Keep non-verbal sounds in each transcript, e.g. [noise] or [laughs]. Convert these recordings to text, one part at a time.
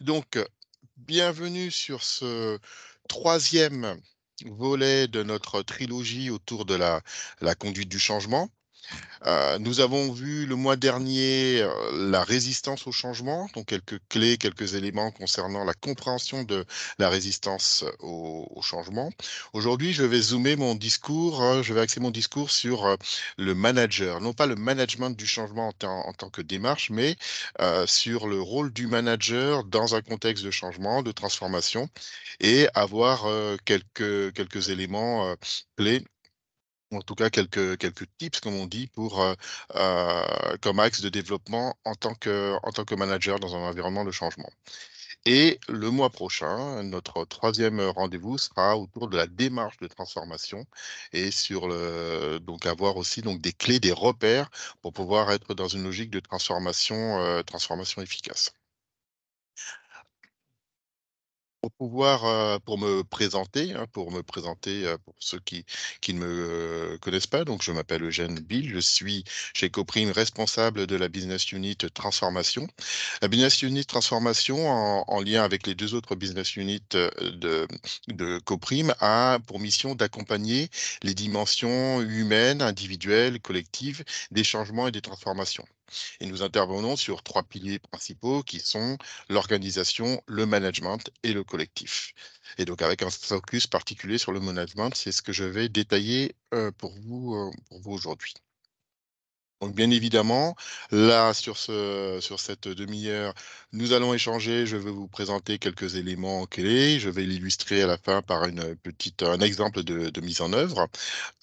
Donc, euh, bienvenue sur ce troisième volet de notre trilogie autour de la, conduite du changement. Euh, nous avons vu le mois dernier euh, la résistance au changement, donc quelques clés, quelques éléments concernant la compréhension de la résistance euh, au, changement. Aujourd'hui, je vais zoomer mon discours, hein, je vais axer mon discours sur le manager, non pas le management du changement en, en tant que démarche, mais sur le rôle du manager dans un contexte de changement, de transformation, et avoir quelques, quelques éléments clés ou en tout cas quelques, quelques tips, comme on dit, pour, euh, euh, comme axe de développement en tant, que, en tant que manager dans un environnement de changement. Et le mois prochain, notre troisième rendez-vous sera autour de la démarche de transformation et sur le, donc avoir aussi donc des clés, des repères pour pouvoir être dans une logique de transformation, euh, transformation efficace pour pouvoir pour me présenter, hein, pour me présenter pour ceux qui, qui ne me connaissent pas. Donc, je m'appelle Eugène Bill, je suis chez Coprime responsable de la business unit transformation. La business unit transformation, en, lien avec les deux autres business units de, de Coprime, a pour mission d'accompagner les dimensions humaines, individuelles, collectives des changements et des transformations. Et nous intervenons sur trois piliers principaux qui sont l'organisation, le management et le collectif. Et donc avec un focus particulier sur le management, c'est ce que je vais détailler euh, euh, pour vous aujourd'hui. Donc bien évidemment, là sur, ce, sur cette demi-heure, nous allons échanger. Je vais vous présenter quelques éléments clés. Je vais l'illustrer à la fin par une petite, un exemple de, mise en œuvre.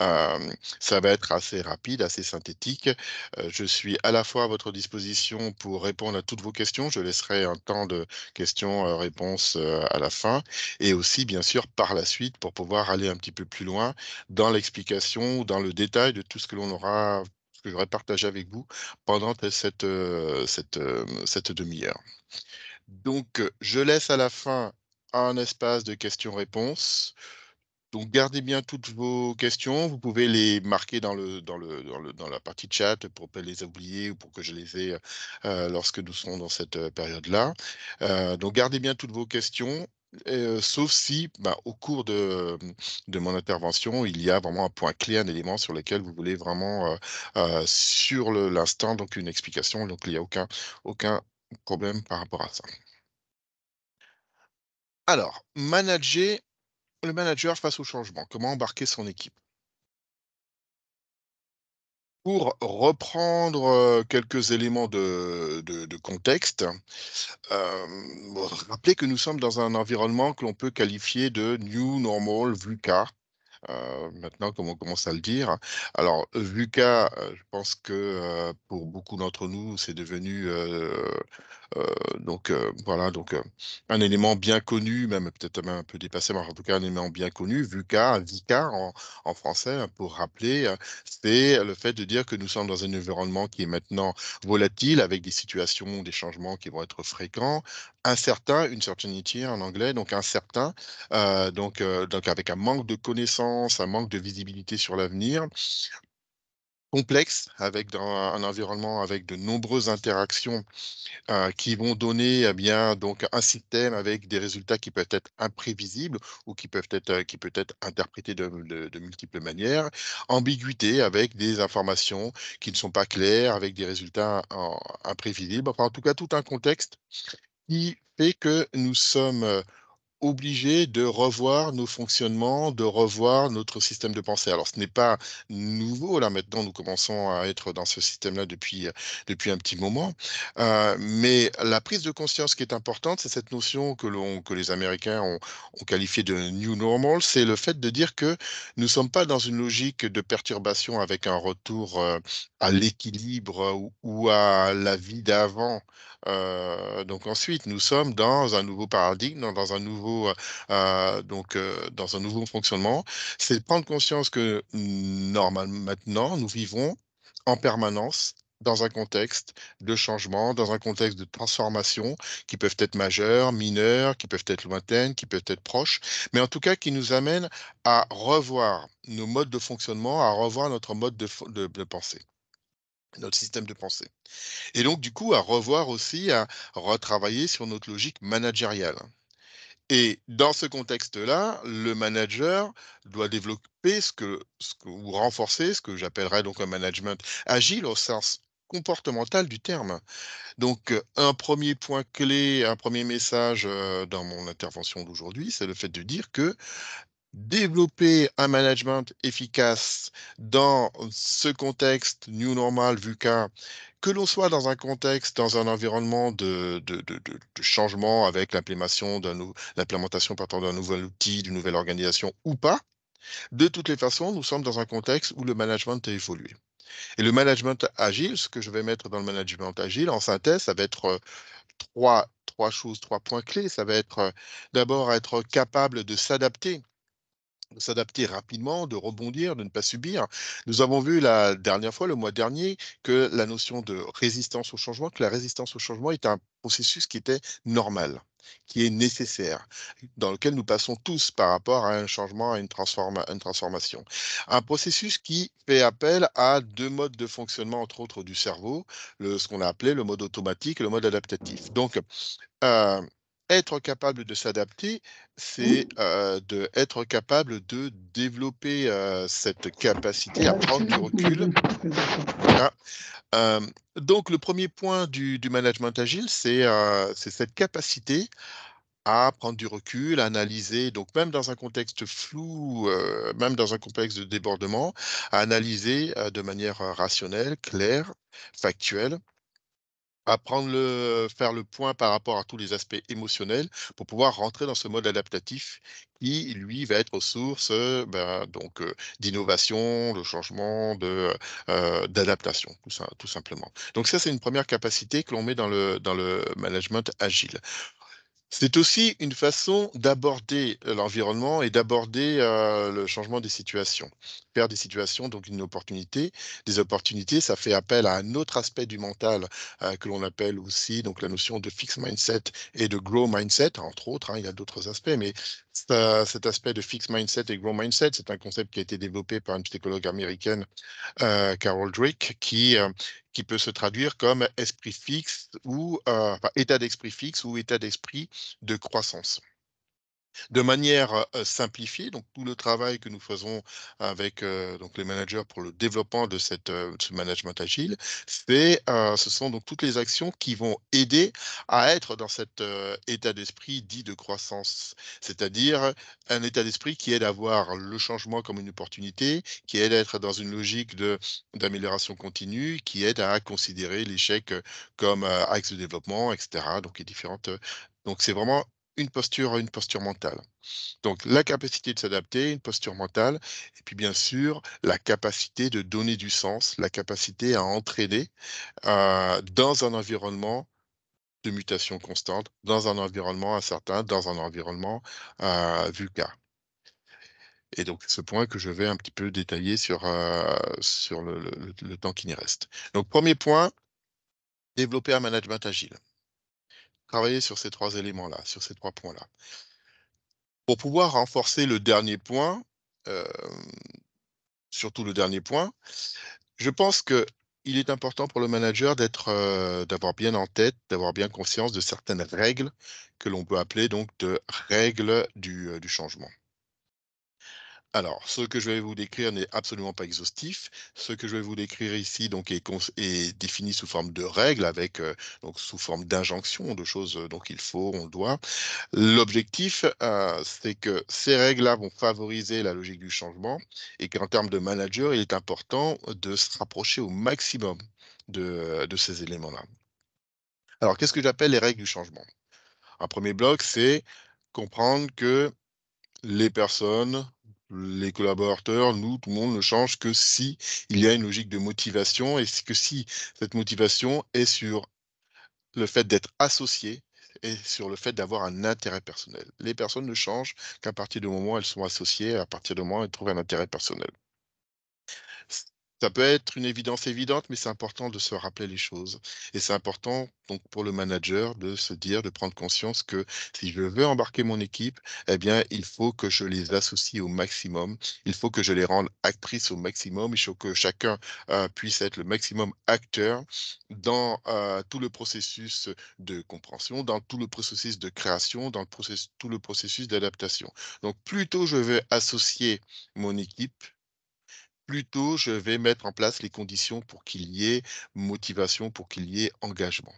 Euh, ça va être assez rapide, assez synthétique. Euh, je suis à la fois à votre disposition pour répondre à toutes vos questions. Je laisserai un temps de questions-réponses euh, à la fin et aussi bien sûr par la suite pour pouvoir aller un petit peu plus loin dans l'explication, ou dans le détail de tout ce que l'on aura que j'aurais partagé avec vous pendant cette, cette, cette demi-heure. Donc, je laisse à la fin un espace de questions-réponses. Donc, gardez bien toutes vos questions. Vous pouvez les marquer dans, le, dans, le, dans, le, dans la partie chat pour ne pas les oublier ou pour que je les ai lorsque nous serons dans cette période-là. donc, gardez bien toutes vos questions sauf si, bah, au cours de, mon intervention, il y a vraiment un point clé, un élément sur lequel vous voulez vraiment, sur l'instant, donc une explication. Donc, il n'y a aucun problème par rapport à ça. Alors, manager, le manager face au changement, comment embarquer son équipe pour reprendre euh, quelques éléments de, contexte, euh, rappelez que nous sommes dans un environnement que l'on peut qualifier de New Normal VUCA. Euh, maintenant, comme on commence à le dire. Alors, VUCA, euh, je pense que euh, pour beaucoup d'entre nous, c'est devenu euh, donc euh, voilà, donc euh, un élément bien connu, même peut-être un peu dépassé, mais en tout cas un élément bien connu, VUCA, VICA en, en français, hein, pour rappeler, c'est le fait de dire que nous sommes dans un environnement qui est maintenant volatile, avec des situations, des changements qui vont être fréquents, incertain, une certainty en anglais, donc incertain, donc, donc avec un manque de connaissances, un manque de visibilité sur l'avenir, complexe, avec un, un, environnement avec de nombreuses interactions euh, qui vont donner à eh bien donc un système avec des résultats qui peuvent être imprévisibles ou qui peuvent être euh, qui peut être interprétés de, de, multiples manières, ambiguïté avec des informations qui ne sont pas claires, avec des résultats imprévisibles. Enfin, en tout cas, tout un contexte qui fait que nous sommes euh, obligés de revoir nos fonctionnements, de revoir notre système de pensée. Alors, ce n'est pas nouveau, là, maintenant, nous commençons à être dans ce système-là depuis, euh, depuis un petit moment. Euh, mais la prise de conscience qui est importante, c'est cette notion que, que les Américains ont, qualifiée de new normal, c'est le fait de dire que nous ne sommes pas dans une logique de perturbation avec un retour euh, à l'équilibre ou, à la vie d'avant. donc ensuite, nous sommes dans un nouveau paradigme, dans un nouveau euh, euh, donc, euh, dans un nouveau fonctionnement, c'est de prendre conscience que mmh, normalement, maintenant, nous vivons en permanence dans un contexte de changement, dans un contexte de transformation qui peuvent être majeures, mineures, qui peuvent être lointaines, qui peuvent être proches, mais en tout cas qui nous amènent à revoir nos modes de fonctionnement, à revoir notre mode de, de pensée notre système de pensée. Et donc, du coup, à revoir aussi, à retravailler sur notre logique managériale. Et dans ce contexte-là, le manager doit développer ce que, ce ou renforcer ce que j'appellerais donc un management agile au sens comportemental du terme. Donc, euh, un premier point clé, un premier message euh, dans mon intervention d'aujourd'hui, c'est le fait de dire que développer un management efficace dans ce contexte new normal vu qu'un que l'on soit dans un contexte, dans un environnement de, de, de, changement avec l'implémentation d'un nouvel outil, d'une nouvelle organisation ou pas, de toutes les façons, nous sommes dans un contexte où le management a évolué. Et le management agile, ce que je vais mettre dans le management agile, en synthèse, ça va être euh, trois, trois choses, trois points clés. Ça va être euh, d'abord être capable de s'adapter de s'adapter rapidement, de rebondir, de ne pas subir. Nous avons vu la dernière fois, le mois dernier, que la notion de résistance au changement, que la résistance au changement est un processus qui était normal qui est nécessaire, dans lequel nous passons tous par rapport à un changement, à une, une, transformation. Un processus qui fait appel à deux modes de fonctionnement, entre autres du cerveau, le, ce qu'on a appelé le mode automatique et le mode adaptatif. Donc, euh, être capable de s'adapter, c'est euh, de être capable de développer cette capacité à prendre du recul. Hein. donc le premier point du, du management agile, c'est cette capacité à prendre du recul, à analyser, donc même dans un contexte flou, même dans un contexte de débordement, à analyser de manière rationnelle, claire, factuelle, à prendre le, faire le point par rapport à tous les aspects émotionnels pour pouvoir rentrer dans ce mode adaptatif qui, lui, va être aux sources ben, donc euh, d'innovation, de changement, de euh, d'adaptation, tout, tout simplement. Donc ça, c'est une première capacité que l'on met dans le dans le management agile. C'est aussi une façon d'aborder euh, l'environnement et d'aborder euh, le changement des situations. Faire des situations, donc une opportunité. Des opportunités, ça fait appel à un autre aspect du mental euh, que l'on appelle aussi donc la notion de fixed mindset et de grow mindset, entre autres. Hein, il y a d'autres aspects, mais cet aspect de fixed mindset et grow mindset, c'est un concept qui a été développé par une psychologue américaine, Carol Drake, qui, qui peut se traduire comme esprit fixe ou euh, état d'esprit fixe ou état d'esprit de croissance de manière simplifiée. Donc tout le travail que nous faisons avec donc les managers pour le développement de cette ce management agile, ce sont donc toutes les actions qui vont aider à être dans cet état d'esprit dit de croissance, c'est-à-dire un état d'esprit qui aide à voir le changement comme une opportunité, qui aide à être dans une logique de d'amélioration continue, qui aide à considérer l'échec comme axe de développement, etc. Donc les différentes donc c'est vraiment une posture, une posture mentale. Donc la capacité de s'adapter, une posture mentale, et puis bien sûr la capacité de donner du sens, la capacité à entraîner euh, dans un environnement de mutation constante, dans un environnement incertain, dans un environnement euh, vulgaire. Et donc, ce point que je vais un petit peu détailler sur, euh, sur le, temps qui n'y reste. Donc, premier point, développer un management agile. Travailler sur ces trois éléments-là, sur ces trois points-là. Pour pouvoir renforcer le dernier point, euh, surtout le dernier point, je pense qu'il est important pour le manager d'être, euh, d'avoir bien en tête, d'avoir bien conscience de certaines règles que l'on peut appeler donc de règles du euh, changement. Alors, ce que je vais vous décrire n'est absolument pas exhaustif. Ce que je vais vous décrire ici est, défini sous forme de règles, euh, sous forme d'injonctions, de choses euh, dont il faut, on doit. L'objectif, euh, c'est que ces règles-là vont favoriser la logique du changement et qu'en termes de manager, il est important de se rapprocher au maximum de, de ces éléments-là. Alors, qu'est-ce que j'appelle les règles du changement Un premier bloc, c'est comprendre que les personnes les collaborateurs, nous, tout le monde ne change que si il y a une logique de motivation et que si cette motivation est sur le fait d'être associé et sur le fait d'avoir un intérêt personnel. Les personnes ne changent qu'à partir du moment où elles sont associées, à partir du moment où elles trouvent un intérêt personnel ça peut être une évidence évidente, mais c'est important de se rappeler les choses. Et c'est important donc pour le manager de se dire, de prendre conscience que si je veux embarquer mon équipe, eh bien, il faut que je les associe au maximum. Il faut que je les rende actrices au maximum. Il faut que chacun euh, puisse être le maximum acteur dans euh, tout le processus de compréhension, dans tout le processus de création, dans le tout le processus d'adaptation. Donc, plutôt, je veux associer mon équipe, plutôt je vais mettre en place les conditions pour qu'il y ait motivation, pour qu'il y ait engagement.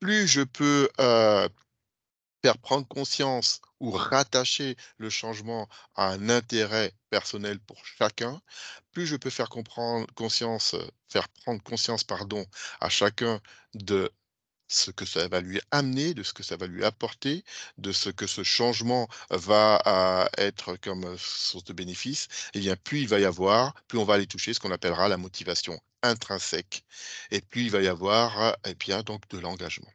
Plus je peux faire prendre conscience ou rattacher le changement à un intérêt personnel pour chacun, plus je peux faire comprendre conscience, faire prendre conscience pardon, à chacun de ce que ça va lui amener, de ce que ça va lui apporter, de ce que ce changement va ah, être comme source de bénéfice, et eh bien plus il va y avoir, plus on va aller toucher ce qu'on appellera la motivation intrinsèque. Et plus il va y avoir et eh bien, donc de l'engagement.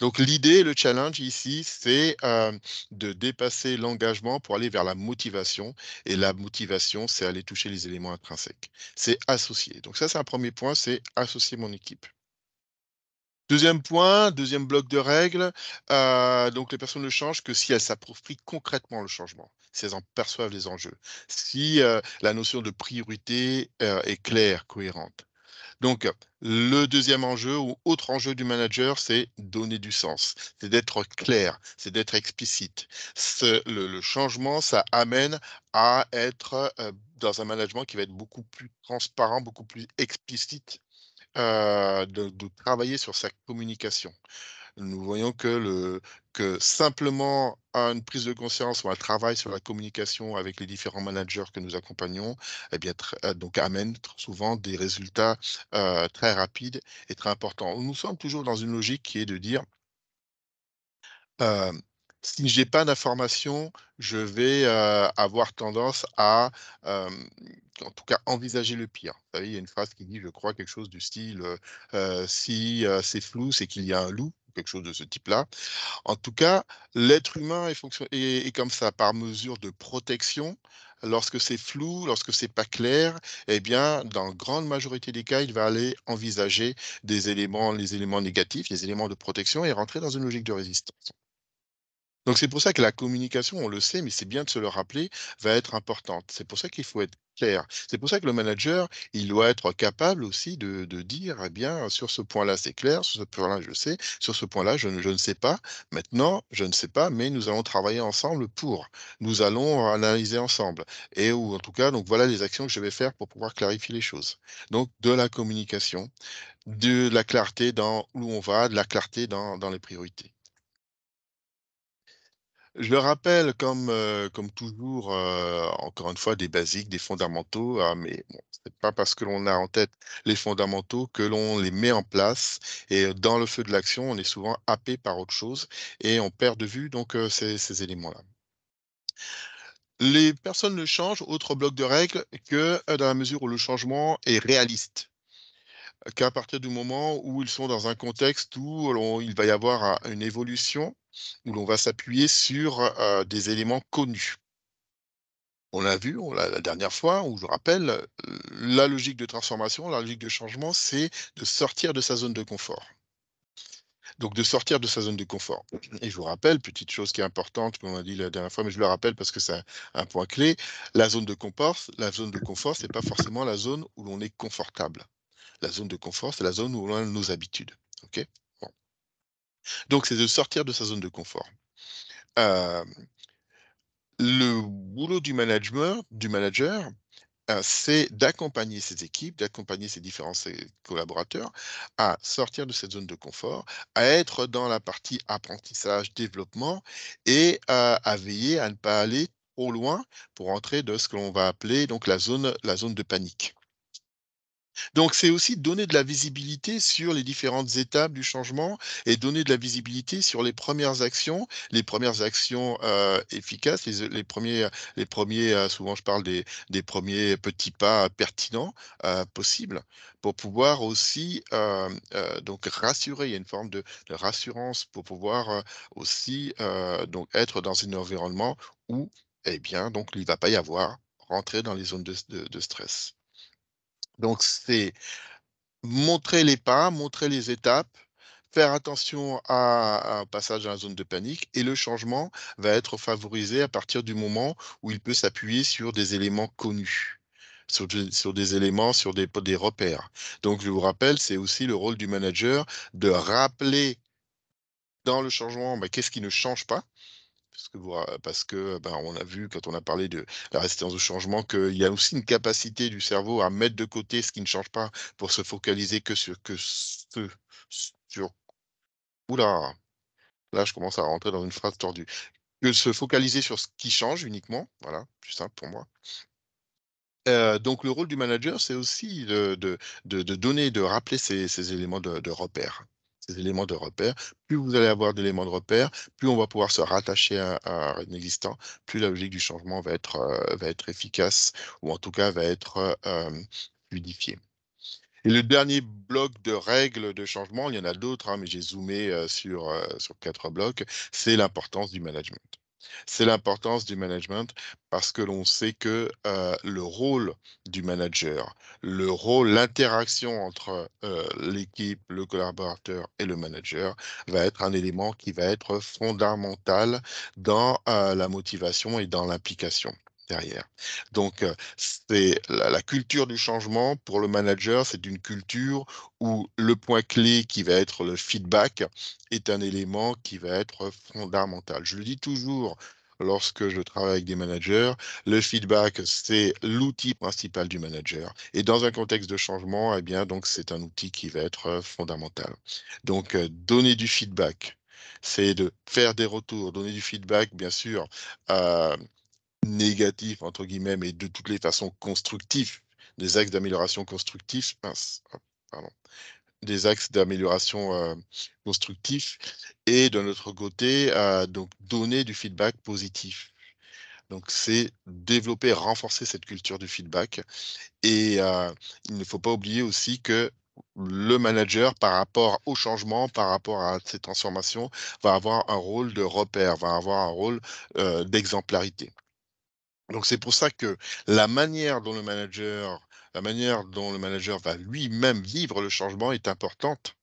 Donc l'idée, le challenge ici, c'est euh, de dépasser l'engagement pour aller vers la motivation. Et la motivation, c'est aller toucher les éléments intrinsèques. C'est associer. Donc ça, c'est un premier point, c'est associer mon équipe. Deuxième point, deuxième bloc de règles. Euh, donc les personnes ne changent que si elles s'approprient concrètement le changement, si elles en perçoivent les enjeux, si euh, la notion de priorité euh, est claire, cohérente. Donc le deuxième enjeu ou autre enjeu du manager, c'est donner du sens, c'est d'être clair, c'est d'être explicite. le, changement, ça amène à être dans un management qui va être beaucoup plus transparent, beaucoup plus explicite euh, de, travailler sur sa communication. Nous voyons que, le, que simplement une prise de conscience ou un travail sur la communication avec les différents managers que nous accompagnons, eh bien, euh, donc amène souvent des résultats euh, très rapides et très importants. Nous sommes toujours dans une logique qui est de dire si je n'ai pas d'informations, je vais avoir tendance à en tout cas envisager le pire. Vous savez, il y a une phrase qui dit, je crois, quelque chose du style euh, euh, si euh, c'est flou, c'est qu'il y a un loup quelque chose de ce type-là. En tout cas, l'être humain est, comme ça, par mesure de protection. Lorsque c'est flou, lorsque c'est pas clair, eh bien, dans la grande majorité des cas, il va aller envisager des éléments, les éléments négatifs, les éléments de protection et rentrer dans une logique de résistance. Donc c'est pour ça que la communication, on le sait, mais c'est bien de se le rappeler, va être importante. C'est pour ça qu'il faut être c'est pour ça que le manager, il doit être capable aussi de, dire, eh bien, sur ce point-là, c'est clair, sur ce point-là, je sais, sur ce point-là, je, ne sais pas. Maintenant, je ne sais pas, mais nous allons travailler ensemble pour. Nous allons analyser ensemble. Et ou en tout cas, donc voilà les actions que je vais faire pour pouvoir clarifier les choses. Donc, de la communication, de la clarté dans où on va, de la clarté dans les priorités. Je le rappelle, comme, comme toujours, encore une fois, des basiques, des fondamentaux, hein, mais bon, ce n'est pas parce que l'on a en tête les fondamentaux que l'on les met en place. Et dans le feu de l'action, on est souvent happé par autre chose et on perd de vue donc ces, ces éléments-là. Les personnes ne changent, autre bloc de règles, que dans la mesure où le changement est réaliste qu'à partir du moment où ils sont dans un contexte où il va y avoir une évolution, où l'on va s'appuyer sur euh, des éléments connus. On l'a vu l'a, dernière fois, où je rappelle, euh, la logique de transformation, la logique de changement, c'est de sortir de sa zone de confort. Donc de sortir de sa zone de confort. Et je vous rappelle, petite chose qui est importante, comme on a dit la dernière fois, mais je le rappelle parce que c'est un point clé, la zone de la zone de confort, ce n'est pas forcément la zone où l'on est confortable. La zone de confort, c'est la zone où on a nos habitudes. Donc, c'est de sortir de sa zone de confort. Euh, le boulot du manager, du manager euh, c'est d'accompagner ses équipes, d'accompagner ses différents collaborateurs à sortir de cette zone de confort, à être dans la partie apprentissage, développement et à veiller à ne pas aller au loin pour entrer dans ce que l'on va appeler donc la zone, la zone de panique. Donc c'est aussi donner de la visibilité sur les différentes étapes du changement et donner de la visibilité sur les premières actions, les premières actions euh, efficaces, les, premiers, euh, souvent je parle des, premiers petits pas pertinents euh, possibles pour pouvoir aussi rassurer, il y a une forme de, rassurance pour pouvoir aussi être dans un environnement où eh bien donc il ne va pas y avoir rentrer dans les zones de stress. Donc c'est montrer les pas, montrer les étapes, faire attention à un passage à la zone de panique et le changement va être favorisé à partir du moment où il peut s'appuyer sur des éléments connus. Sur, des éléments, sur des, repères. Donc, je vous rappelle, c'est aussi le rôle du manager de rappeler dans le changement, bah, qu'est-ce qui ne change pas parce que, ben, on a vu quand on a parlé de la résistance au changement qu'il y a aussi une capacité du cerveau à mettre de côté ce qui ne change pas pour se focaliser que sur que ce sur oula là je commence à rentrer dans une phrase tordue que se focaliser sur ce qui change uniquement voilà plus simple pour moi donc le rôle du manager, c'est aussi de, donner, de rappeler ces éléments de, repère ces éléments de repère. Plus vous allez avoir d'éléments de repère, plus on va pouvoir se rattacher à, un existant, plus la logique du changement euh, va être, efficace ou en tout cas va être unifiée. Euh, Et le dernier bloc de règles de changement, il y en a d'autres, hein, mais j'ai zoomé euh, sur quatre blocs, c'est l'importance du management. C'est l'importance du management parce que l'on sait que euh, le rôle du manager, le rôle, l'interaction entre euh, l'équipe, le collaborateur et le manager va être un élément qui va être fondamental dans euh, la motivation et dans l'implication. Donc, euh, c'est la, culture du changement pour le manager, c'est une culture où le point clé qui va être le feedback est un élément qui va être fondamental. Je le dis toujours lorsque je travaille avec des managers, le feedback, c'est l'outil principal du manager. Et dans un contexte de changement, eh bien, donc, c'est un outil qui va être euh, fondamental. Donc, euh, donner du feedback, c'est de faire des retours, donner du feedback, bien sûr, euh, négatif, entre guillemets, mais de toutes les façons constructif, des axes d'amélioration constructif, oh, des axes d'amélioration euh, constructif, et de autre côté, euh, donc donner du feedback positif. Donc c'est développer, renforcer cette culture du feedback. Et euh, il ne faut pas oublier aussi que le manager, par rapport au changement, par rapport à ces transformations, va avoir un rôle de repère, va avoir un rôle d'exemplarité. Donc c'est pour ça que la manière dont le manager, la manière dont le manager va lui-même vivre le changement est importante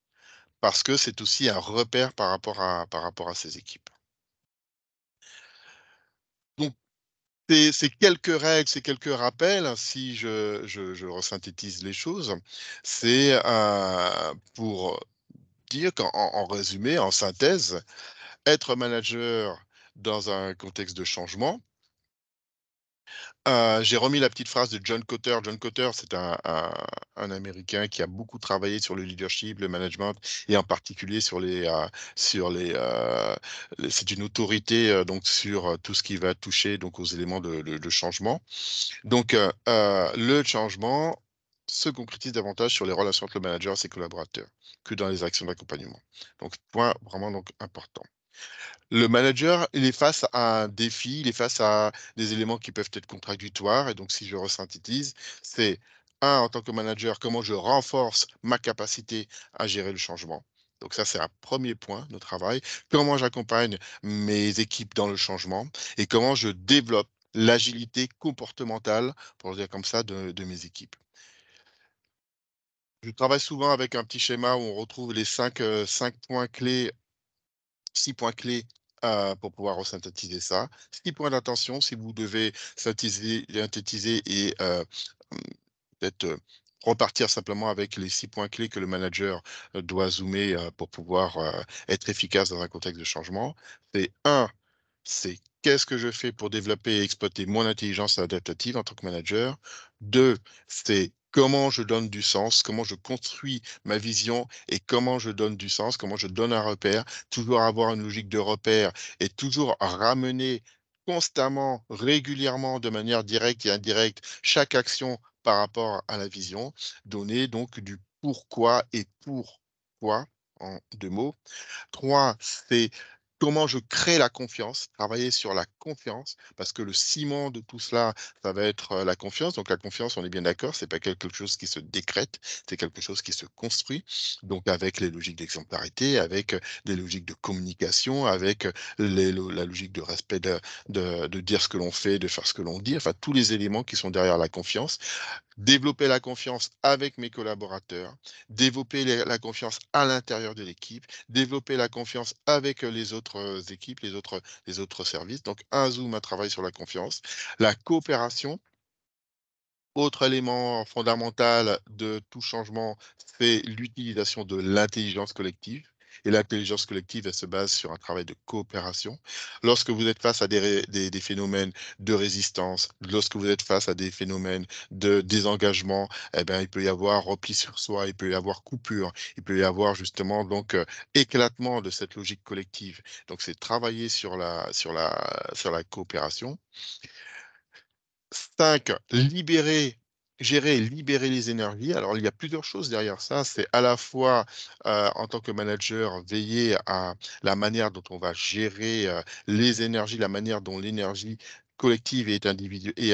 parce que c'est aussi un repère par rapport à, par rapport à ses équipes. Donc ces, quelques règles, ces quelques rappels, hein, si je, resynthétise les choses, c'est euh, pour dire qu'en résumé, en synthèse, être manager dans un contexte de changement, euh, j'ai remis la petite phrase de John Cotter. John Cotter, c'est un, Américain qui a beaucoup travaillé sur le leadership, le management, et en particulier sur les, euh, euh, c'est une autorité donc sur tout ce qui va toucher donc aux éléments de, changement. Donc le changement se concrétise davantage sur les relations entre le manager et ses collaborateurs que dans les actions d'accompagnement. Donc point vraiment donc important. Le manager, il est face à un défi, il est face à des éléments qui peuvent être contradictoires. Et donc, si je resynthétise, c'est un, en tant que manager, comment je renforce ma capacité à gérer le changement. Donc ça, c'est un premier point de travail. Comment j'accompagne mes équipes dans le changement et comment je développe l'agilité comportementale, pour le dire comme ça, de, mes équipes. Je travaille souvent avec un petit schéma où on retrouve les cinq euh, points clés six points clés euh, pour pouvoir synthétiser ça. Six points d'attention si vous devez synthétiser, et euh, hum, peut-être euh, repartir simplement avec les six points clés que le manager doit zoomer pour pouvoir être efficace dans un contexte de changement. C'est un, c'est qu'est-ce que je fais pour développer et exploiter mon intelligence adaptative en tant que manager. Deux, c'est comment je donne du sens, comment je construis ma vision et comment je donne du sens, comment je donne un repère, toujours avoir une logique de repère et toujours ramener constamment, régulièrement, de manière directe et indirecte, chaque action par rapport à la vision, donner donc du pourquoi et pourquoi en deux mots. Trois, c'est comment je crée la confiance, travailler sur la confiance, parce que le ciment de tout cela, ça va être la confiance. Donc la confiance, on est bien d'accord, c'est pas quelque chose qui se décrète, c'est quelque chose qui se construit. Donc avec les logiques d'exemplarité, avec les logiques de communication, avec la logique de respect de dire ce que l'on fait, de faire ce que l'on dit, enfin tous les éléments qui sont derrière la confiance développer la confiance avec mes collaborateurs, développer la confiance à l'intérieur de l'équipe, développer la confiance avec les autres euh, équipes, les autres, les autres services. Donc, un Zoom, un travail sur la confiance. La coopération, autre élément fondamental de tout changement, c'est l'utilisation de l'intelligence collective. Et l'intelligence collective, elle se base sur un travail de coopération. Lorsque vous êtes face à des, phénomènes de résistance, lorsque vous êtes face à des phénomènes de désengagement, eh bien, il peut y avoir repli sur soi, il peut y avoir coupure, il peut y avoir justement donc euh, éclatement de cette logique collective. Donc, c'est travailler sur la, sur la, sur la coopération. Cinq, Libérer gérer et libérer les énergies. Alors, il y a plusieurs choses derrière ça. C'est à la fois, euh, en tant que manager, veiller à la manière dont on va gérer euh, les énergies, la manière dont l'énergie collective et,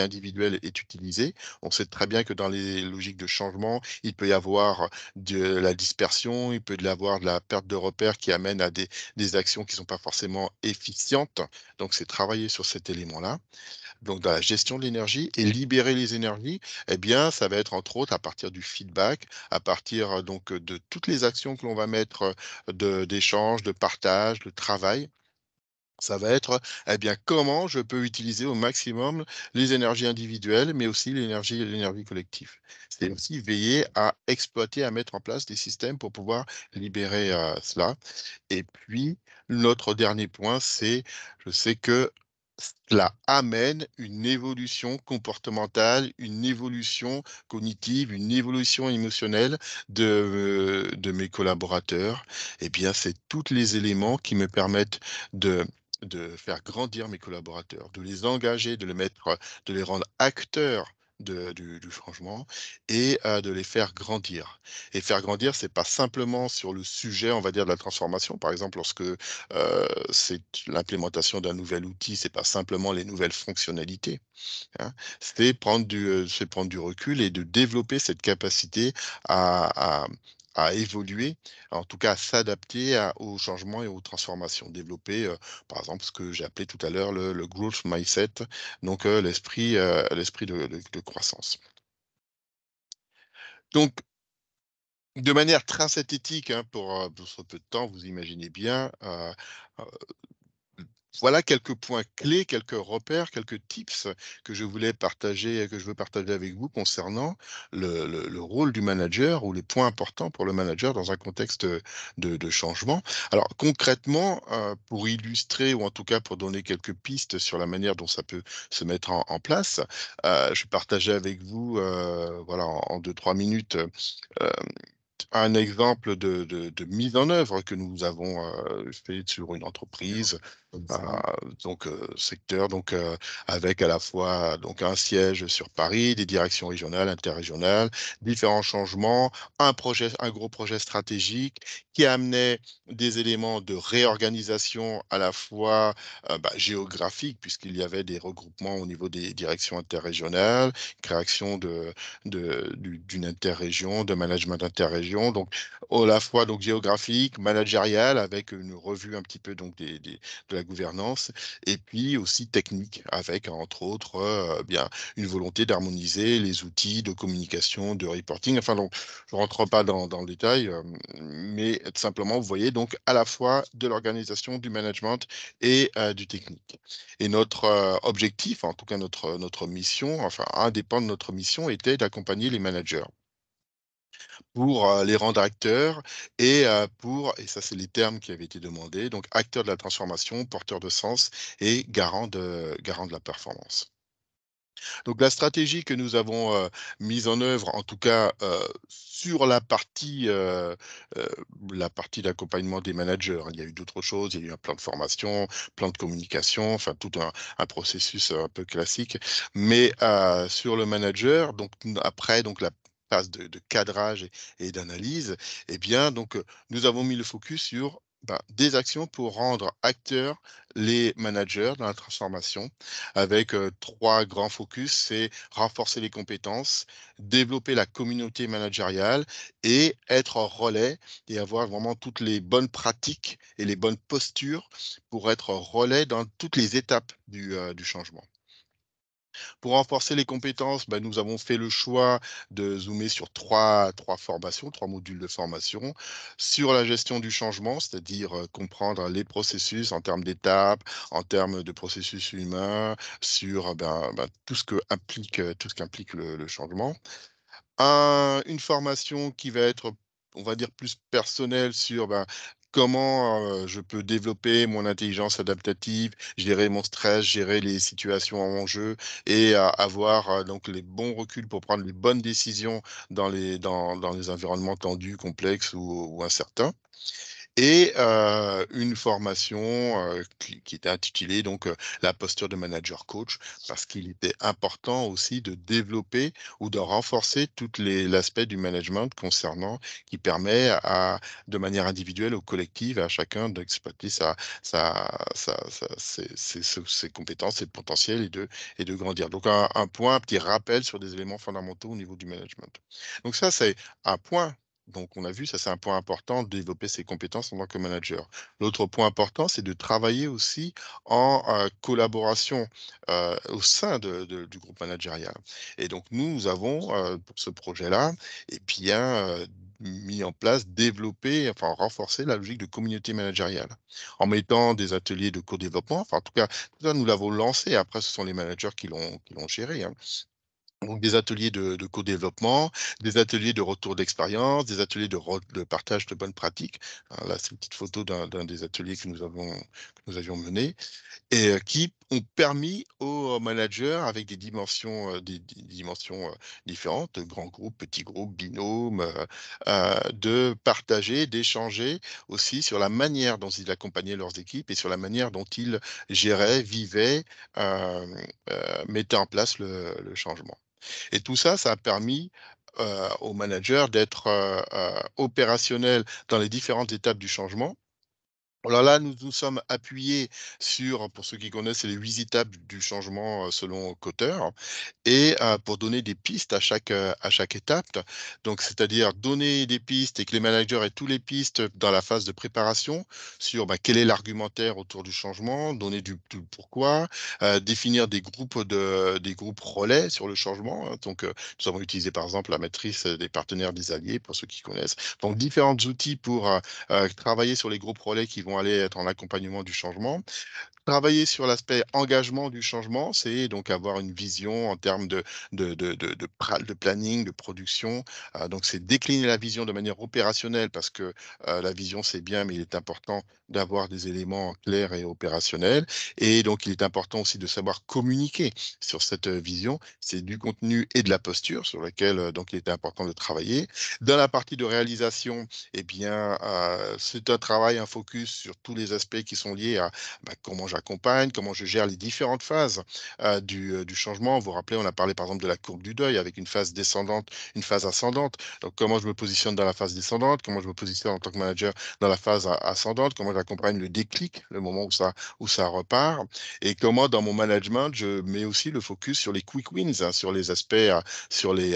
individuelle est utilisée. On sait très bien que dans les logiques de changement, il peut y avoir de la dispersion, il peut y avoir de la perte de repères qui amène à des, des actions qui ne sont pas forcément efficientes. Donc, c'est travailler sur cet élément-là donc dans la gestion de l'énergie et libérer les énergies, eh bien, ça va être entre autres à partir du feedback, à partir euh, donc de toutes les actions que l'on va mettre euh, d'échange, de, partage, de travail. Ça va être eh bien, comment je peux utiliser au maximum les énergies individuelles, mais aussi l'énergie et l'énergie collective. C'est aussi veiller à exploiter, à mettre en place des systèmes pour pouvoir libérer euh, cela. Et puis, notre dernier point, c'est, je sais que cela amène une évolution comportementale, une évolution cognitive, une évolution émotionnelle euh, de, mes collaborateurs. Eh bien, c'est tous les éléments qui me permettent de de faire grandir mes collaborateurs, de les engager, de les mettre, de les rendre acteurs du, changement et euh, de les faire grandir. Et faire grandir, c'est pas simplement sur le sujet, on va dire, de la transformation. Par exemple, lorsque euh, c'est l'implémentation d'un nouvel outil, c'est pas simplement les nouvelles fonctionnalités. Hein. C'est prendre du, euh, prendre du recul et de développer cette capacité à, à évoluer, en tout cas à s'adapter aux changements et aux transformations. développées, euh, par exemple, ce que j'ai appelé tout à l'heure le, growth mindset, donc euh, l'esprit euh, de, croissance. Donc, de manière très synthétique, hein, pour, pour, ce peu de temps, vous imaginez bien, voilà quelques points clés, quelques repères, quelques tips que je voulais partager, que je veux partager avec vous concernant le, rôle du manager ou les points importants pour le manager dans un contexte de, changement. Alors concrètement, euh, pour illustrer ou en tout cas pour donner quelques pistes sur la manière dont ça peut se mettre en, place, euh, je partager avec vous, euh, voilà, en deux-trois minutes un exemple de, mise en œuvre que nous avons fait sur une entreprise, Hein. Ah, donc secteur, donc avec à la fois donc un siège sur Paris, des directions régionales, interrégionales, différents changements, un projet, un gros projet stratégique qui amenait des éléments de réorganisation à la fois bah, géographique puisqu'il y avait des regroupements au niveau des directions interrégionales, création de, de d'une interrégion, de management d'interrégion, donc à la fois donc géographique, managériale avec une revue un petit peu donc des, des de la gouvernance, et puis aussi technique, avec entre autres euh, bien une volonté d'harmoniser les outils de communication, de reporting. Enfin, donc, je ne rentre pas dans, le détail, euh, mais simplement, vous voyez donc à la fois de l'organisation, du management et euh, du technique. Et notre objectif, en tout cas notre, notre mission, enfin indépendant de notre mission était d'accompagner les managers pour les rendre acteurs et pour, et ça c'est les termes qui avaient été demandés, donc acteurs de la transformation, porteurs de sens et garants de, garant de la performance. Donc la stratégie que nous avons mise en œuvre, en tout cas sur la partie, la partie d'accompagnement des managers, hein, il y a eu d'autres choses, il y a eu un plan de formation, plan de communication, enfin tout un, processus un peu classique, mais sur le manager, donc après donc la de, cadrage et, d'analyse, eh bien, donc, euh, nous avons mis le focus sur ben, des actions pour rendre acteurs les managers dans la transformation avec euh, trois grands focus, c'est renforcer les compétences, développer la communauté managériale et être relais et avoir vraiment toutes les bonnes pratiques et les bonnes postures pour être relais dans toutes les étapes du euh, changement. Pour renforcer les compétences, bah, nous avons fait le choix de zoomer sur trois, trois formations, trois modules de formation, sur la gestion du changement, c'est-à-dire euh, comprendre les processus en termes d'étapes, en termes de processus humains, sur euh, ben, ben, tout ce que implique, euh, tout ce qu'implique le, changement. une formation qui va être on va dire plus personnelle sur ben, comment je peux développer mon intelligence adaptative, gérer mon stress, gérer les situations en jeu et avoir donc les bons reculs pour prendre les bonnes décisions dans les, dans les environnements tendus, complexes ou incertains et euh, une formation euh, qui, était intitulée donc euh, la posture de manager coach parce qu'il était important aussi de développer ou de renforcer tout l'aspect du management concernant qui permet à de manière individuelle ou collective à chacun d'exploiter sa, sa, sa, ses, compétences, ses potentiels et de, et de grandir. Donc un, un point, un petit rappel sur des éléments fondamentaux au niveau du management. Donc ça c'est un point donc, on a vu, ça c'est un point important, de développer ses compétences en tant que manager. L'autre point important, c'est de travailler aussi en euh, collaboration euh, au sein du groupe managérial. Et donc, nous, avons, euh, pour ce projet-là, et eh bien mis en place, développé, enfin renforcé la logique de communauté managériale en mettant des ateliers de co-développement. Enfin, en tout cas, nous l'avons lancé. Après, ce sont les managers qui l'ont géré. Hein donc des ateliers de, co-développement, des ateliers de retour d'expérience, des ateliers de, partage de bonnes pratiques. Hein, là, c'est une petite photo d'un des ateliers que nous, avions mené et euh, qui ont permis aux euh, managers, avec des dimensions, euh, des, différentes, grands groupes, petits groupes, binômes, de partager, d'échanger aussi sur la manière dont ils accompagnaient leurs équipes et sur la manière dont ils géraient, vivaient, mettaient en place le changement. Et tout ça, ça a permis aux managers d'être opérationnels dans les différentes étapes du changement alors là, nous nous sommes appuyés sur, pour ceux qui connaissent, les huit étapes du changement selon Cotter, et pour donner des pistes à chaque, à chaque étape. Donc, c'est-à-dire donner des pistes et que les managers aient toutes les pistes dans la phase de préparation sur bah, quel est l'argumentaire autour du changement, donner du, pourquoi, définir des groupes, de, des groupes relais sur le changement. Donc, nous avons utilisé par exemple la matrice des partenaires des alliés, pour ceux qui connaissent. Donc, différents outils pour euh, travailler sur les groupes relais qui vont aller être en accompagnement du changement travailler sur l'aspect engagement du changement, c'est donc avoir une vision en termes de, de, de, de, planning, de production. Ah, donc, c'est décliner la vision de manière opérationnelle parce que euh, la vision, c'est bien, mais il est important d'avoir des éléments clairs et opérationnels. Et donc, il est important aussi de savoir communiquer sur cette euh, vision. C'est du contenu et de la posture sur laquelle euh, donc, il est important de travailler. Dans la partie de réalisation, et eh bien, c'est un travail, un focus sur tous les aspects qui sont liés à bah, comment comment accompagne, comment je gère les différentes phases du, changement. Vous vous rappelez, on a parlé par exemple de la courbe du deuil avec une phase descendante, une phase ascendante. Donc comment je me positionne dans la phase descendante, comment je me positionne en tant que manager dans la phase ascendante, comment j'accompagne le déclic, le moment où ça, où ça repart, et comment dans mon management, je mets aussi le focus sur les quick wins, hein, sur les aspects, euh, sur les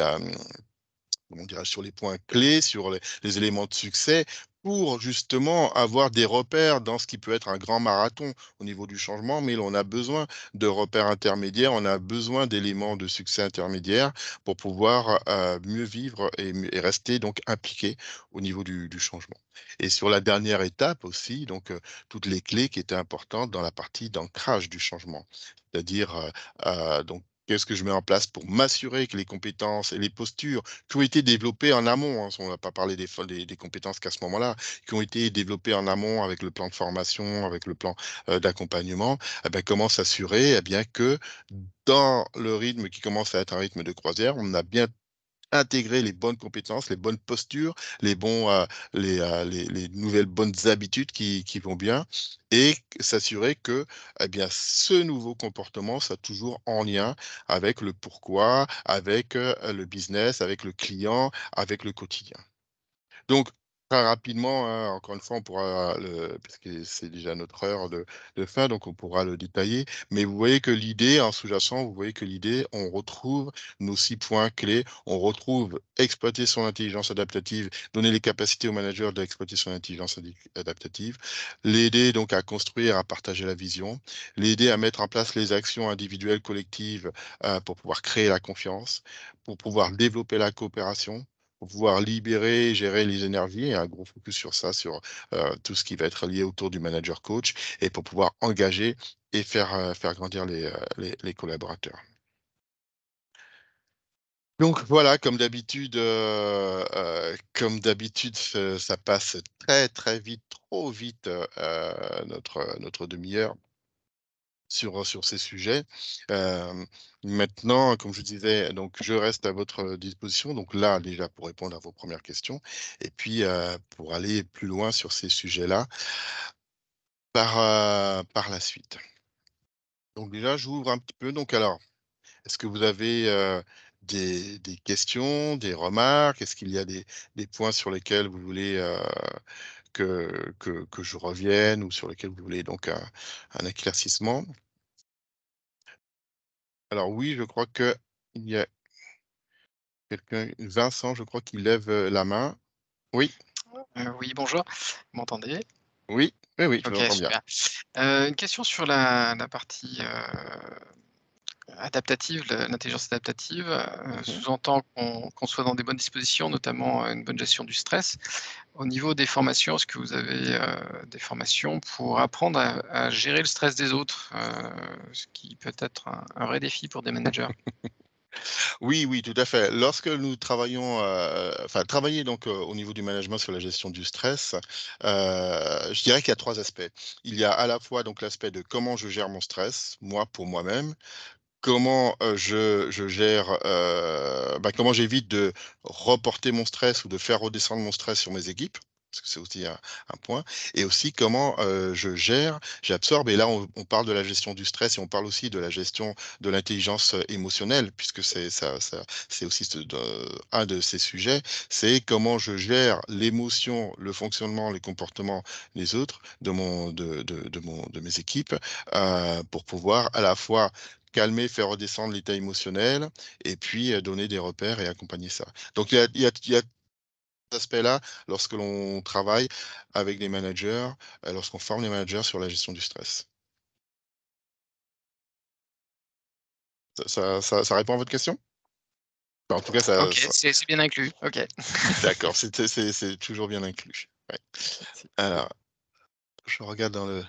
on sur les points clés, sur les, éléments de succès pour justement avoir des repères dans ce qui peut être un grand marathon au niveau du changement, mais on a besoin de repères intermédiaires, on a besoin d'éléments de succès intermédiaires pour pouvoir euh, mieux vivre et, rester donc impliqué au niveau du, changement. Et sur la dernière étape aussi, donc euh, toutes les clés qui étaient importantes dans la partie d'ancrage du changement, c'est-à-dire euh, donc Qu'est-ce que je mets en place pour m'assurer que les compétences et les postures qui ont été développées en amont, hein, on n'a pas parlé des, compétences qu'à ce moment-là, qui ont été développées en amont avec le plan de formation, avec le plan euh, d'accompagnement, eh bien, comment s'assurer eh bien, que dans le rythme qui commence à être un rythme de croisière, on a bien intégrer les bonnes compétences, les bonnes postures, les, bons, euh, euh, les, nouvelles bonnes habitudes qui, vont bien et s'assurer que eh bien, ce nouveau comportement soit toujours en lien avec le pourquoi, avec euh, le business, avec le client, avec le quotidien. Donc, Très rapidement, hein. encore une fois, on pourra, le, parce que c'est déjà notre heure de, fin, donc on pourra le détailler. Mais vous voyez que l'idée, en sous-jacent, vous voyez que l'idée, on retrouve nos six points clés. On retrouve exploiter son intelligence adaptative, donner les capacités au manager d'exploiter son intelligence adaptative, l'aider donc à construire, à partager la vision, l'aider à mettre en place les actions individuelles, collectives euh, pour pouvoir créer la confiance, pour pouvoir développer la coopération, pour pouvoir libérer, gérer les énergies, et un gros focus sur ça, sur euh, tout ce qui va être lié autour du manager coach, et pour pouvoir engager et faire, euh, faire grandir euh, les, collaborateurs. Donc voilà, comme d'habitude, comme d'habitude, ça passe très très vite, trop vite notre notre demi-heure sur, sur ces sujets. maintenant, comme je disais, donc je reste à votre disposition. Donc là, déjà pour répondre à vos premières questions, et puis pour aller plus loin sur ces sujets-là par, par la suite. Donc déjà, j'ouvre un petit peu. Donc alors, est-ce que vous avez des, questions, des remarques Est-ce qu'il y a des, des, points sur lesquels vous voulez que, que, que, je revienne ou sur lequel vous voulez donc un, éclaircissement. Alors oui, je crois qu'il y a quelqu'un, Vincent, je crois qu'il lève euh, la main. Oui. Euh, oui, bonjour. Vous m'entendez Oui, oui, oui, bien. Euh, une question sur la, la partie adaptative, l'intelligence adaptative, euh, mmh sous-entend qu'on soit dans des bonnes dispositions, notamment euh, une bonne gestion du stress. Au niveau des formations, est-ce que vous avez euh, des formations pour apprendre à, gérer le stress des autres, ce qui peut être un, vrai défi pour des managers [laughs] Oui, oui, tout à fait. Lorsque nous travaillons, enfin, travailler donc au niveau du management sur la gestion du stress, je dirais qu'il y a trois aspects. Il y a à la fois donc l'aspect de comment je gère mon stress, moi pour moi-même, comment je, gère, bah, comment j'évite de reporter mon stress ou de faire redescendre mon stress sur mes équipes, parce que c'est aussi un, point, et aussi comment je gère, j'absorbe, et là on, parle de la gestion du stress et on parle aussi de la gestion de l'intelligence émotionnelle, puisque c'est ça, aussi un de ces sujets, c'est comment je gère l'émotion, le fonctionnement, les comportements des autres, de, mon, de, de, de, mes équipes, pour pouvoir à la fois calmer, faire redescendre l'état émotionnel, et puis euh, donner des repères et accompagner ça. Donc il y a, a, cet aspect-là lorsque l'on travaille avec des managers, euh, lorsqu'on forme les managers sur la gestion du stress. Ça, ça, ça répond à votre question en tout cas, ça. Ok, c'est bien inclus. Ok. [laughs] D'accord, c'est toujours bien inclus. Alors, je regarde dans le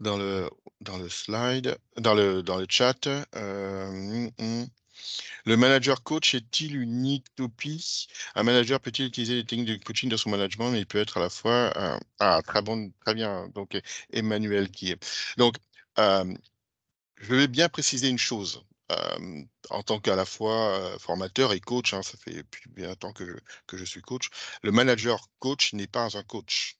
dans le, dans le slide, dans le, dans le chat. Euh, hum, hum. Le manager coach est-il une utopie Un manager peut-il utiliser les techniques de coaching dans son management, mais il peut être à la fois. Euh, ah, très bon, très bien. Donc, Emmanuel qui est. Donc, euh, je vais bien préciser une chose. en tant qu'à la fois formateur et coach, hein, ça fait plus bien longtemps que, que je suis coach, le manager coach n'est pas un coach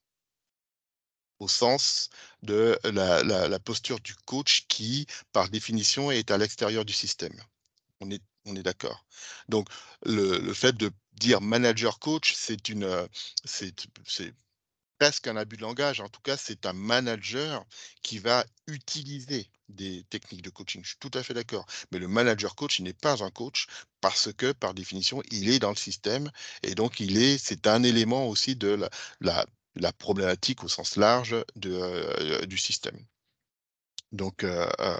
au sens de la, posture du coach qui, par définition, est à l'extérieur du système. On est, on est d'accord. Donc, le, fait de dire manager-coach, c'est une, euh, c'est, c'est presque un abus de langage. En tout cas, c'est un manager qui va utiliser des techniques de coaching. Je suis tout à fait d'accord. Mais le manager-coach n'est pas un coach parce que, par définition, il est dans le système et donc il est, c'est un élément aussi de la la problématique au sens large de, euh, du système. Donc, euh, euh,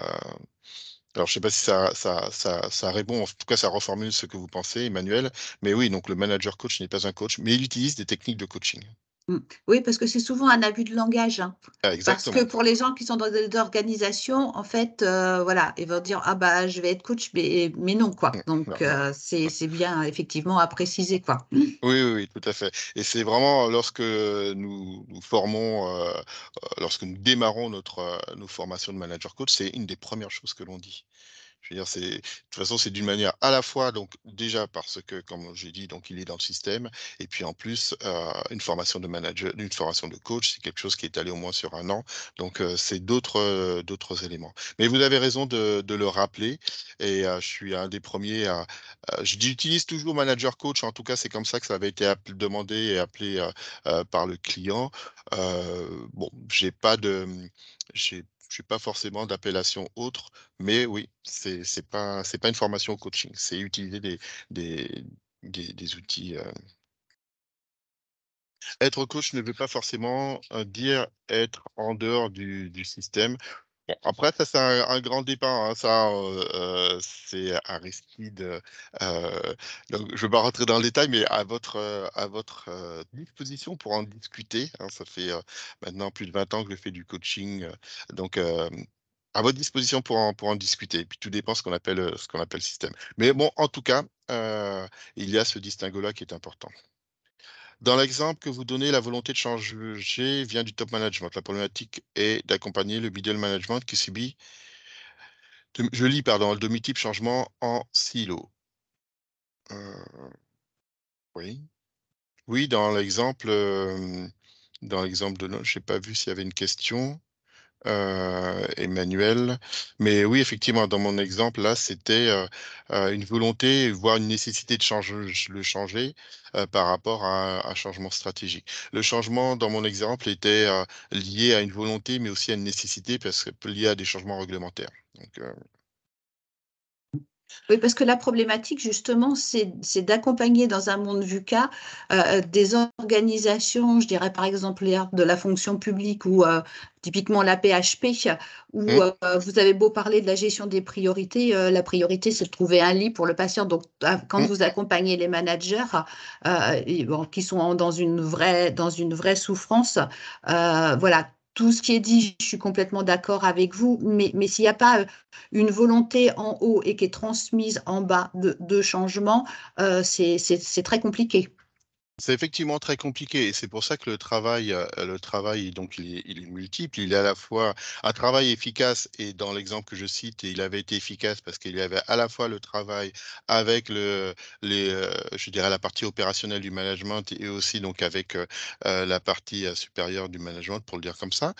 alors, je ne sais pas si ça, ça, répond, en tout cas, ça reformule ce que vous pensez, Emmanuel. Mais oui, donc le manager coach n'est pas un coach, mais il utilise des techniques de coaching. Mmh. Oui, parce que c'est souvent un abus de langage. Hein. Ah, parce que pour les gens qui sont dans des organisations, en fait, euh, voilà, ils vont dire ah bah je vais être coach, mais, non quoi. Mmh, Donc euh, mmh. c'est bien effectivement à préciser quoi. Oui, oui, tout à fait. Et c'est vraiment euh, lorsque nous, formons, lorsque nous démarrons notre nos formations de manager coach, c'est une des premières choses que l'on dit. Je veux dire, c'est de toute façon, c'est d'une manière à la fois donc déjà parce que, comme j'ai dit, donc il est dans le système, et puis en plus euh, une formation de manager, une formation de coach, c'est quelque chose qui est allé au moins sur un an. Donc euh, c'est euh, d'autres éléments. Mais vous avez raison de, le rappeler, et je suis un des premiers à. J'utilise toujours manager coach. En tout cas, c'est comme ça que ça avait été demandé et appelé par le client. bon, j'ai pas de j'ai je suis pas forcément d'appellation autre, mais oui, c'est c'est pas c'est pas une formation au coaching, c'est utiliser des des, outils. Euh. Être coach ne veut pas forcément euh, dire être en dehors du, du système après, ça, c'est un, grand débat. Hein, ça, euh, euh, c'est Aristide. risque, euh, donc, je ne vais pas rentrer dans le détail, mais à votre, disposition pour en discuter. Hein, ça fait maintenant plus de 20 ans que je fais du coaching. donc, à votre disposition pour en, discuter. Et puis, tout dépend ce qu'on appelle, ce qu'on appelle système. Mais bon, en tout cas, il y a ce distinguo-là qui est important. Dans l'exemple que vous donnez, la volonté de changer vient du top management. La problématique est d'accompagner le middle management qui subit, je lis, pardon, le demi-type changement en silo. Euh, oui. Oui, dans l'exemple, euh, dans l'exemple de, je n'ai pas vu s'il y avait une question. Euh, Emmanuel. Mais oui, effectivement, dans mon exemple, là, c'était euh, euh, une volonté, voire une nécessité de changer, le changer par rapport à un changement stratégique. Le changement, dans mon exemple, était lié à une volonté, mais aussi à une nécessité, parce que lié à des changements réglementaires. Donc, oui, parce que la problématique, justement, c'est d'accompagner dans un monde VUCA cas euh, euh, des organisations, je dirais par exemple de la fonction publique ou euh, typiquement la PHP, où mmh. vous avez beau parler de la gestion des priorités, la priorité, c'est de trouver un lit pour le patient. Donc, ah, quand mmh. vous accompagnez les managers qui sont dans une vraie, dans une vraie souffrance, voilà, tout ce qui est dit, je suis complètement d'accord avec vous, mais, mais s'il n'y a pas euh, une volonté en haut et qui est transmise en bas de, changement, euh, c'est très compliqué. C'est effectivement très compliqué et c'est pour ça que le travail, euh, le travail donc il est, multiple. Il est à la fois un travail efficace et dans l'exemple que je cite, il avait été efficace parce qu'il y avait à la fois le travail avec le, euh, je dirais la partie opérationnelle du management et aussi donc avec euh, la partie supérieure du management pour le dire comme ça,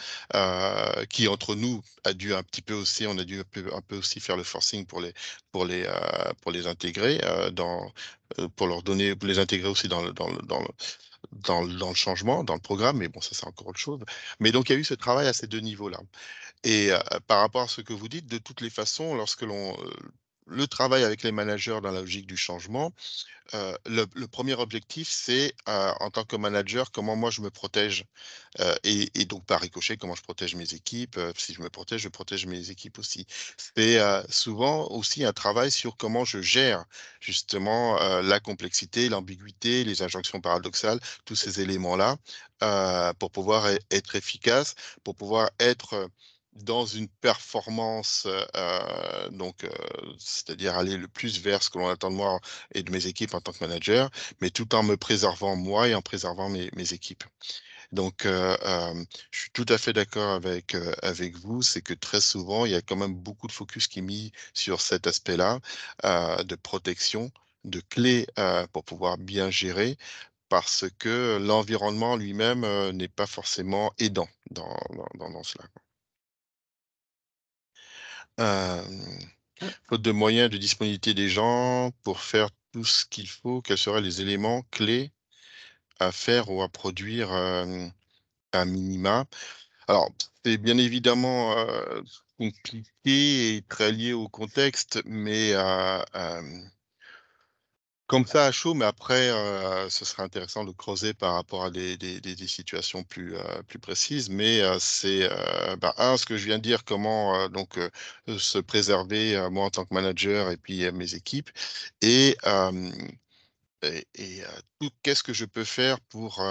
qui entre nous a dû un petit peu aussi, on a dû un peu, aussi faire le forcing pour les pour les pour les intégrer dans euh, pour leur donner, pour les intégrer aussi dans le, dans le, changement, dans le programme, mais bon, ça c'est encore autre chose. Mais donc il y a eu ce travail à ces deux niveaux-là. Et euh, par rapport à ce que vous dites, de toutes les façons, lorsque l'on euh, le travail avec les managers dans la logique du changement, euh, le, premier objectif, c'est euh, en tant que manager, comment moi je me protège euh, et, et, donc par ricochet, comment je protège mes équipes. si je me protège, je protège mes équipes aussi. C'est souvent aussi un travail sur comment je gère justement la complexité, l'ambiguïté, les injonctions paradoxales, tous ces éléments-là pour pouvoir e-, être efficace, pour pouvoir être dans une performance, euh, euh donc euh, c'est-à-dire aller le plus vers ce que l'on attend de moi et de mes équipes en tant que manager, mais tout en me préservant moi et en préservant mes, équipes. Donc, euh, euh, je suis tout à fait d'accord avec, avec vous. C'est que très souvent, il y a quand même beaucoup de focus qui est mis sur cet aspect-là de protection, de clés pour pouvoir bien gérer, parce que l'environnement lui-même n'est pas forcément aidant dans, dans, dans cela. Mmh. faute de moyens de disponibilité des gens pour faire tout ce qu'il faut, quels seraient les éléments clés à faire ou à produire à minima Alors, c'est bien évidemment compliqué et très lié au contexte, mais comme ça à chaud, mais après, euh, ce serait intéressant de creuser par rapport à des, situations plus, euh, plus précises. Mais euh, c'est, bah, un, ce que je viens de dire, comment donc se préserver, moi en tant que manager et puis mes équipes, et, et, tout, qu'est-ce que je peux faire pour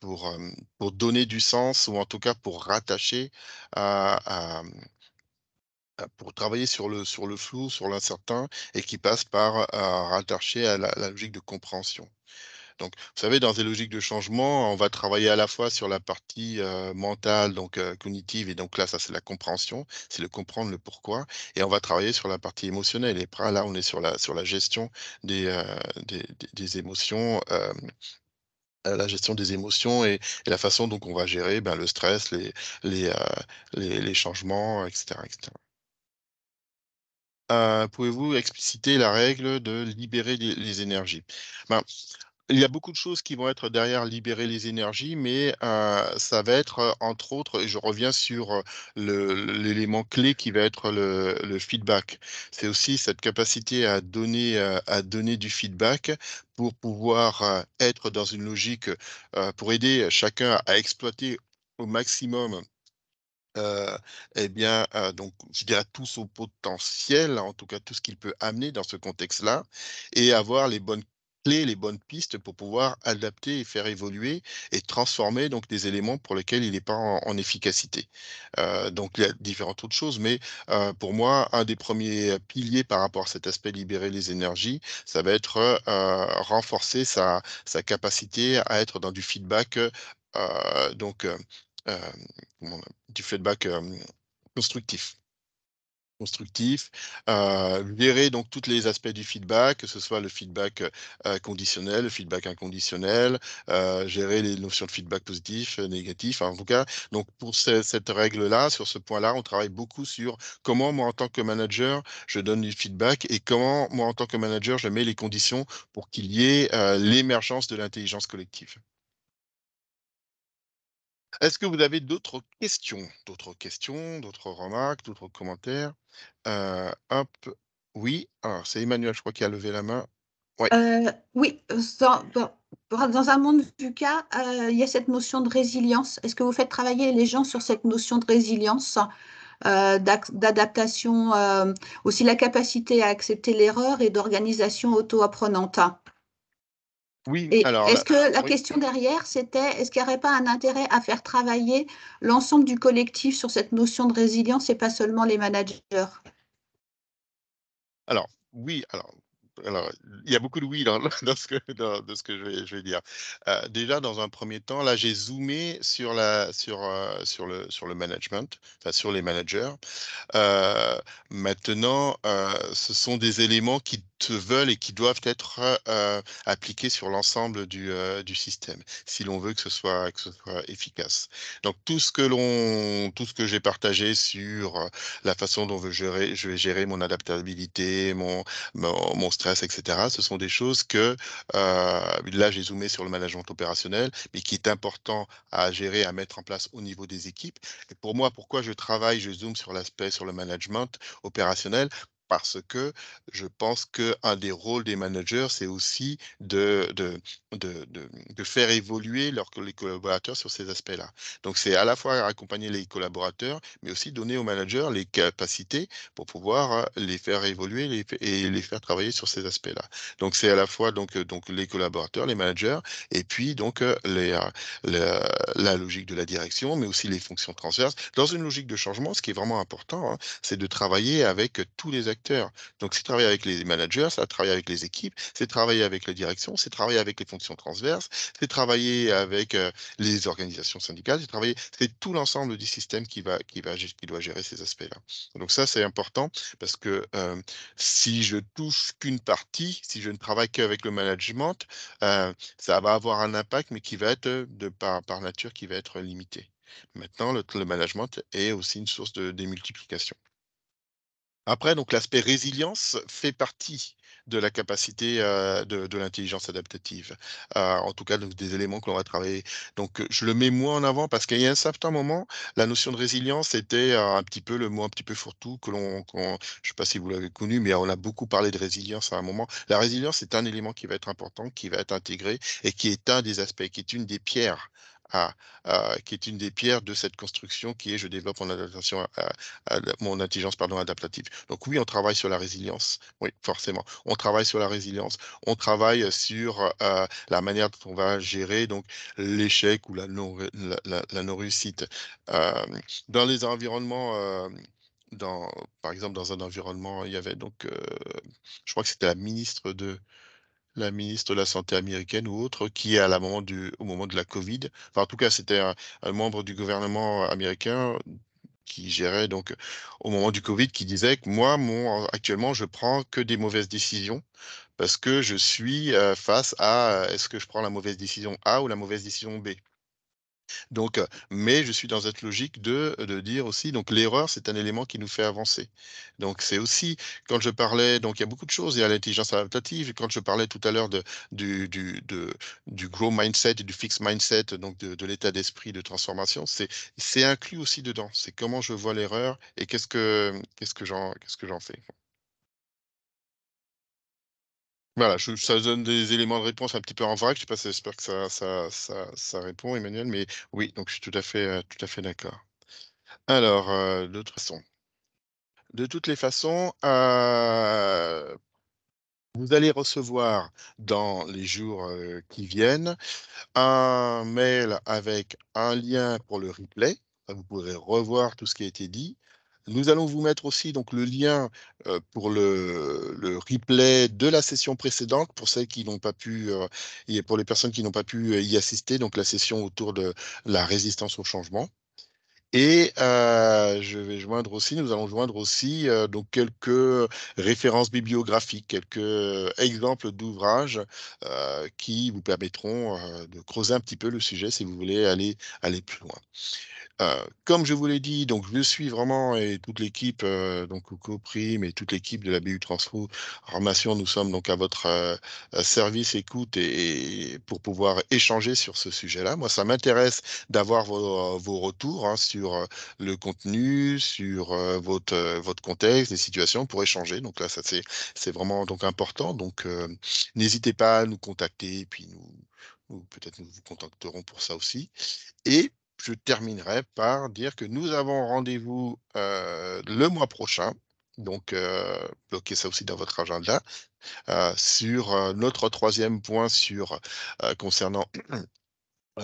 pour, pour donner du sens ou en tout cas pour rattacher à, pour travailler sur le, sur le flou, sur l'incertain, et qui passe par euh, rattacher à la, logique de compréhension. Donc, vous savez, dans des logiques de changement, on va travailler à la fois sur la partie euh, mentale, donc euh, cognitive, et donc là, ça c'est la compréhension, c'est le comprendre le pourquoi, et on va travailler sur la partie émotionnelle. Et là, on est sur la, sur la gestion des, des, émotions. la gestion des émotions et, la façon dont on va gérer ben, le stress, les, les, les, les changements, etc. etc. Euh, pouvez-vous expliciter la règle de libérer les, énergies ben, il y a beaucoup de choses qui vont être derrière libérer les énergies, mais euh, ça va être, euh, entre autres, et je reviens sur l'élément clé qui va être le, le feedback. C'est aussi cette capacité à donner, à donner du feedback pour pouvoir être dans une logique, pour aider chacun à exploiter au maximum euh, eh bien, euh, donc, je dirais tout son potentiel, en tout cas tout ce qu'il peut amener dans ce contexte-là, et avoir les bonnes clés, les bonnes pistes pour pouvoir adapter et faire évoluer et transformer donc des éléments pour lesquels il n'est pas en, efficacité. Euh, donc il y a différentes autres choses, mais euh, pour moi, un des premiers piliers par rapport à cet aspect libérer les énergies, ça va être renforcer sa, capacité à être dans du feedback donc euh, du feedback euh, constructif constructif, euh, gérer donc tous les aspects du feedback, que ce soit le feedback euh, conditionnel, le feedback inconditionnel, gérer les notions de feedback positif, négatif, en tout cas. Donc pour cette règle-là, sur ce point-là, on travaille beaucoup sur comment moi en tant que manager, je donne du feedback et comment moi en tant que manager, je mets les conditions pour qu'il y ait l'émergence de l'intelligence collective. Est-ce que vous avez d'autres questions D'autres questions, d'autres remarques, d'autres commentaires euh, oui. Alors, c'est Emmanuel, je crois, qui a levé la main. Euh, oui, euh, dans, un monde du cas, il y a cette notion de résilience. Est-ce que vous faites travailler les gens sur cette notion de résilience d'adaptation, aussi la capacité à accepter l'erreur et d'organisation auto-apprenante. Oui, Et alors. Est-ce que la question derrière, c'était est-ce qu'il n'y aurait pas un intérêt à faire travailler l'ensemble du collectif sur cette notion de résilience et pas seulement les managers Alors, oui, alors alors, il y a beaucoup de oui dans, [laughs] ce, que, ce que je vais, dire. Euh, déjà, dans un premier temps, là, j'ai zoomé sur, la, sur, euh, sur, le, sur le management, sur les managers. Euh, maintenant, ce sont des éléments qui te veulent et qui doivent être appliqués sur l'ensemble du, système, si l'on veut que ce, soit, ce soit efficace. Donc, tout ce que l'on, tout ce que j'ai partagé sur la façon dont je vais gérer, je vais gérer mon adaptabilité, mon, mon, mon stress, etc. Ce sont des choses que, euh, là j'ai zoomé sur le management opérationnel, mais qui est important à gérer, à mettre en place au niveau des équipes. pour moi, pourquoi je travaille, je zoome sur l'aspect, sur le management opérationnel parce que je pense qu'un des rôles des managers, c'est aussi de, de, de, de, faire évoluer leurs, les collaborateurs sur ces aspects-là. Donc, c'est à la fois accompagner les collaborateurs, mais aussi donner aux managers les capacités pour pouvoir euh, les faire évoluer et les faire travailler sur ces aspects-là. Donc, c'est à la fois donc, euh, donc, les collaborateurs, les managers, et puis donc euh, les, la logique de la direction, mais aussi les fonctions transverses. Dans une logique de changement, ce qui est vraiment important, hein, c'est de travailler avec tous les acteurs donc, c'est travailler avec les managers, c'est travailler avec les équipes, c'est travailler avec la direction, c'est travailler avec les fonctions transverses, c'est travailler avec euh, les organisations syndicales, c'est travailler, c'est tout l'ensemble du système qui va, qui va, doit gérer ces aspects-là. Donc ça, c'est important parce que euh, si je touche qu'une partie, si je ne travaille qu'avec le management, euh, ça va avoir un impact, mais qui va être de par, par nature, qui va être limité. Maintenant, le, le management est aussi une source de démultiplication. Après, donc l'aspect résilience fait partie de la capacité euh, de, l'intelligence adaptative. Euh, en tout cas, des éléments que l'on va travailler. Donc, je le mets moins en avant parce qu'il y a un certain moment, la notion de résilience était euh, un petit peu le mot un petit peu fourre-tout que l'on, je ne sais pas si vous l'avez connu, mais on a beaucoup parlé de résilience à un moment. La résilience est un élément qui va être important, qui va être intégré et qui est un des aspects, qui est une des pierres qui est une des pierres de cette construction qui est je développe mon adaptation, mon intelligence pardon adaptative. Donc oui, on travaille sur la résilience. Oui, forcément. On travaille sur la résilience. On travaille sur euh, la manière dont on va gérer donc l'échec ou la non la, non réussite euh, dans les environnements. Euh, dans, par exemple, dans un environnement, il y avait donc, je crois que c'était la ministre de, la ministre de la Santé américaine ou autre, qui est à la du, au moment de la Covid. Enfin, en tout cas, c'était un, membre du gouvernement américain qui gérait donc au moment du Covid, qui disait que moi, mon, actuellement, je prends que des mauvaises décisions parce que je suis euh, face à est-ce que je prends la mauvaise décision A ou la mauvaise décision B. Donc, euh, mais je suis dans cette logique de, de dire aussi, donc l'erreur, c'est un élément qui nous fait avancer. Donc, c'est aussi, quand je parlais, donc il y a beaucoup de choses, il y a l'intelligence adaptative, quand je parlais tout à l'heure du, du, du grow mindset du fixed mindset, donc de, l'état d'esprit de transformation, c'est inclus aussi dedans. C'est comment je vois l'erreur et qu'est-ce que, j'en fais. Voilà, ça donne des éléments de réponse un petit peu en vrac. Je sais pas, j'espère que ça, répond, Emmanuel, mais oui, donc je suis tout à fait, euh, d'accord. Alors, euh, de toute façon, toutes les façons, euh, vous allez recevoir dans les jours qui viennent un mail avec un lien pour le replay. Vous pourrez revoir tout ce qui a été dit. Nous allons vous mettre aussi donc le lien euh, pour le, replay de la session précédente pour celles qui n'ont pas pu euh, et pour les personnes qui n'ont pas pu euh, y assister, donc la session autour de la résistance au changement. Et je vais joindre aussi, nous allons joindre aussi donc quelques références bibliographiques, quelques exemples d'ouvrages qui vous permettront de creuser un petit peu le sujet si vous voulez aller, aller plus loin comme je vous l'ai dit, donc je suis vraiment et toute l'équipe, euh, donc Prime et toute l'équipe de la BU Transfo Armation, nous sommes donc à votre service écoute et, pour pouvoir échanger sur ce sujet-là. Moi, ça m'intéresse d'avoir vos, vos, retours hein, sur le contenu, sur votre, votre contexte, les situations pour échanger. Donc là, ça c'est vraiment donc important. Donc n'hésitez pas à nous contacter et puis nous, peut-être nous vous contacterons pour ça aussi. Et je terminerai par dire que nous avons rendez-vous euh, le mois prochain. Donc, euh, bloquez ça aussi dans votre agenda. Euh, sur notre troisième point sur, concernant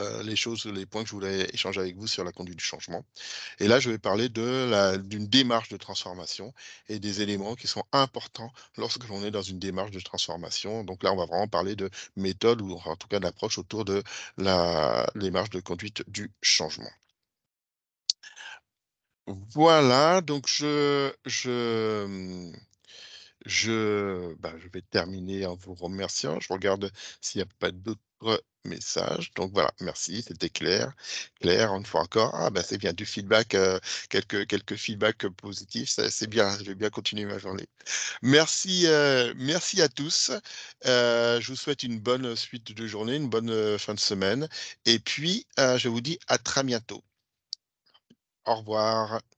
euh, les choses, les points que je voulais échanger avec vous sur la conduite du changement. Et là, je vais parler d'une démarche de transformation et des éléments qui sont importants lorsque l'on est dans une démarche de transformation. Donc là, on va vraiment parler de méthode ou en tout cas d'approche autour de la démarche de conduite du changement. Voilà, donc je, je, je, bah, je vais terminer en vous remerciant. Je regarde s'il n'y a pas d'autres message. Donc voilà, merci, c'était clair. clair une fois encore, ah ben c'est bien du feedback, euh, quelques, quelques feedbacks positifs, c'est bien, je vais bien continuer ma journée. Merci, euh, merci à tous. Euh, je vous souhaite une bonne suite de journée, une bonne fin de semaine. Et puis, je vous dis à très bientôt. Au revoir.